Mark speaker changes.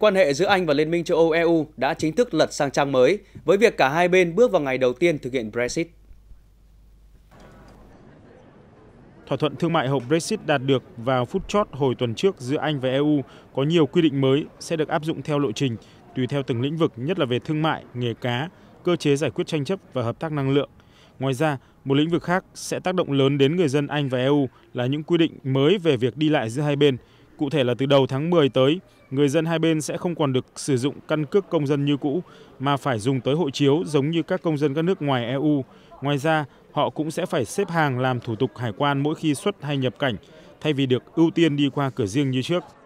Speaker 1: Quan hệ giữa Anh và Liên minh châu Âu EU đã chính thức lật sang trang mới với việc cả hai bên bước vào ngày đầu tiên thực hiện Brexit.
Speaker 2: Thỏa thuận thương mại hậu Brexit đạt được vào phút chót hồi tuần trước giữa Anh và EU có nhiều quy định mới sẽ được áp dụng theo lộ trình, tùy theo từng lĩnh vực, nhất là về thương mại, nghề cá, cơ chế giải quyết tranh chấp và hợp tác năng lượng. Ngoài ra, một lĩnh vực khác sẽ tác động lớn đến người dân Anh và EU là những quy định mới về việc đi lại giữa hai bên – cụ thể là từ đầu tháng một tới người dân hai bên sẽ không còn được sử dụng căn cước công dân như cũ mà phải dùng tới hộ chiếu giống như các công dân các nước ngoài eu ngoài ra họ cũng sẽ phải xếp hàng làm thủ tục hải quan mỗi khi xuất hay nhập cảnh thay vì được ưu tiên đi qua cửa riêng như trước